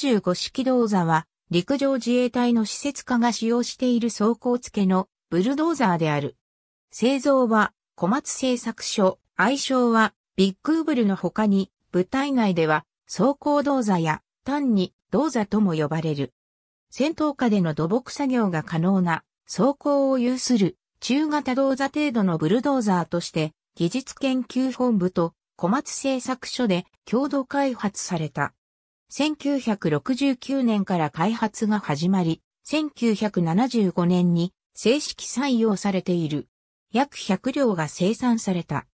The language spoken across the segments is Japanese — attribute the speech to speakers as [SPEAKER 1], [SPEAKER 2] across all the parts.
[SPEAKER 1] 中五式銅座は、陸上自衛隊の施設化が使用している走行付けのブルドーザーである。製造は小松製作所、愛称はビッグーブルの他に部隊内では走行銅座や単に銅座とも呼ばれる。戦闘下での土木作業が可能な走行を有する中型銅座程度のブルドーザーとして技術研究本部と小松製作所で共同開発された。1969年から開発が始まり、1975年に正式採用されている。約100両が生産された。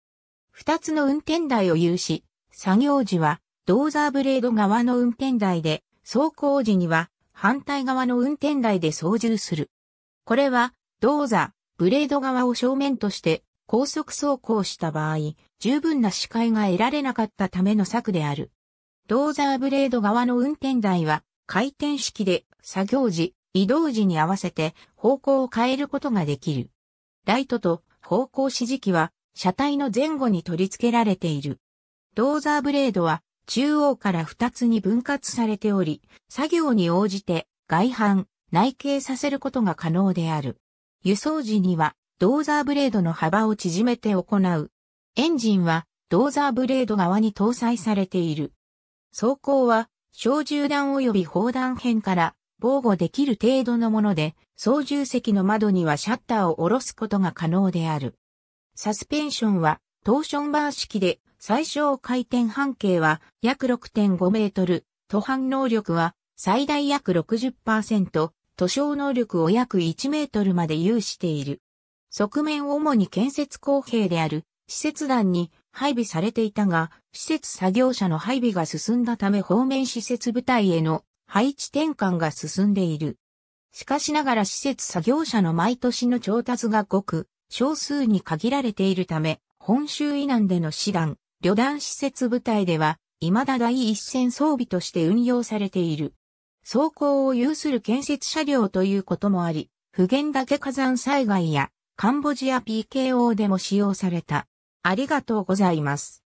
[SPEAKER 1] 2つの運転台を有し、作業時はドーザーブレード側の運転台で、走行時には反対側の運転台で操縦する。これは、ドーザ、ブレード側を正面として高速走行した場合、十分な視界が得られなかったための策である。ドーザーブレード側の運転台は回転式で作業時、移動時に合わせて方向を変えることができる。ライトと方向指示器は車体の前後に取り付けられている。ドーザーブレードは中央から2つに分割されており、作業に応じて外反、内傾させることが可能である。輸送時にはドーザーブレードの幅を縮めて行う。エンジンはドーザーブレード側に搭載されている。装甲は、小銃弾及び砲弾片から防護できる程度のもので、操縦席の窓にはシャッターを下ろすことが可能である。サスペンションは、トーションバー式で、最小回転半径は約6.5メートル、途半能力は最大約60%、塗装能力を約1メートルまで有している。側面を主に建設工兵である、施設団に配備されていたが、施設作業者の配備が進んだため方面施設部隊への配置転換が進んでいる。しかしながら施設作業者の毎年の調達がごく少数に限られているため、本州以南での師団、旅団施設部隊では、未だ第一線装備として運用されている。走行を有する建設車両ということもあり、普賢岳火山災害やカンボジア PKO でも使用された。ありがとうございます。